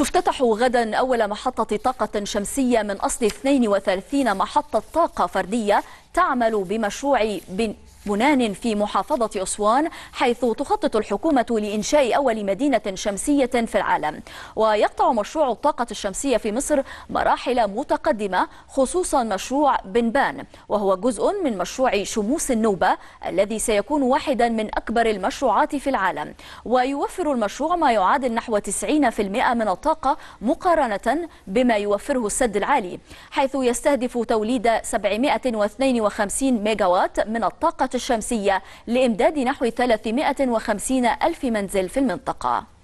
تفتتح غدا أول محطة طاقة شمسية من أصل 32 محطة طاقة فردية تعمل بمشروع بن بنان في محافظة أسوان حيث تخطط الحكومة لإنشاء أول مدينة شمسية في العالم ويقطع مشروع الطاقة الشمسية في مصر مراحل متقدمة خصوصا مشروع بنبان وهو جزء من مشروع شموس النوبة الذي سيكون واحدا من أكبر المشروعات في العالم ويوفر المشروع ما يعادل نحو 90% من الطاقة مقارنة بما يوفره السد العالي حيث يستهدف توليد 792 250 ميجاوات من الطاقة الشمسية لإمداد نحو 350 ألف منزل في المنطقة